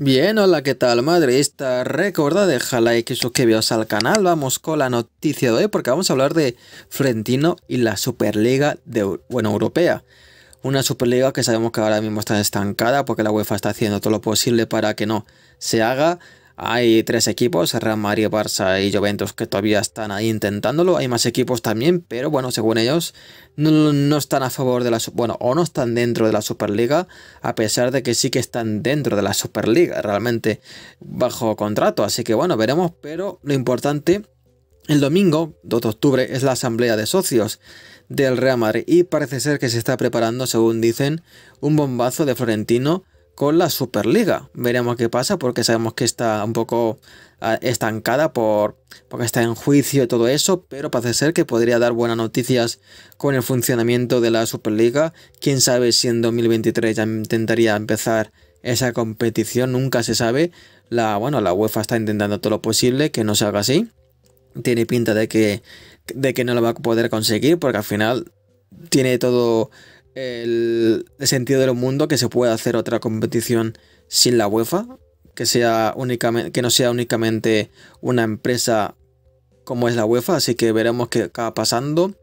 Bien, hola, ¿qué tal, esta Recuerda dejar like y suscribiros al canal. Vamos con la noticia de hoy porque vamos a hablar de Frentino y la Superliga de, bueno, europea. Una Superliga que sabemos que ahora mismo está estancada porque la UEFA está haciendo todo lo posible para que no se haga. Hay tres equipos, Real Madrid, Barça y Juventus, que todavía están ahí intentándolo. Hay más equipos también, pero bueno, según ellos, no, no están a favor de la... Bueno, o no están dentro de la Superliga, a pesar de que sí que están dentro de la Superliga, realmente bajo contrato. Así que bueno, veremos, pero lo importante... El domingo, 2 de octubre, es la asamblea de socios del Real Madrid y parece ser que se está preparando, según dicen, un bombazo de Florentino con la Superliga. Veremos qué pasa porque sabemos que está un poco ah, estancada por porque está en juicio y todo eso, pero parece ser que podría dar buenas noticias con el funcionamiento de la Superliga. Quién sabe si en 2023 ya intentaría empezar esa competición, nunca se sabe. La bueno, la UEFA está intentando todo lo posible que no se haga así. Tiene pinta de que de que no lo va a poder conseguir porque al final tiene todo el sentido del mundo que se pueda hacer otra competición sin la UEFA, que, sea únicamente, que no sea únicamente una empresa como es la UEFA, así que veremos qué acaba pasando.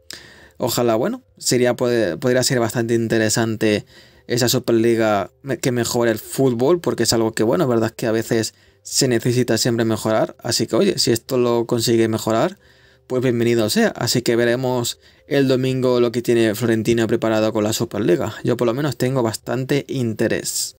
Ojalá, bueno, sería, podría ser bastante interesante esa Superliga que mejore el fútbol, porque es algo que, bueno, verdad es que a veces se necesita siempre mejorar, así que oye, si esto lo consigue mejorar, pues bienvenido sea. Así que veremos el domingo lo que tiene Florentino preparado con la Superliga. Yo por lo menos tengo bastante interés.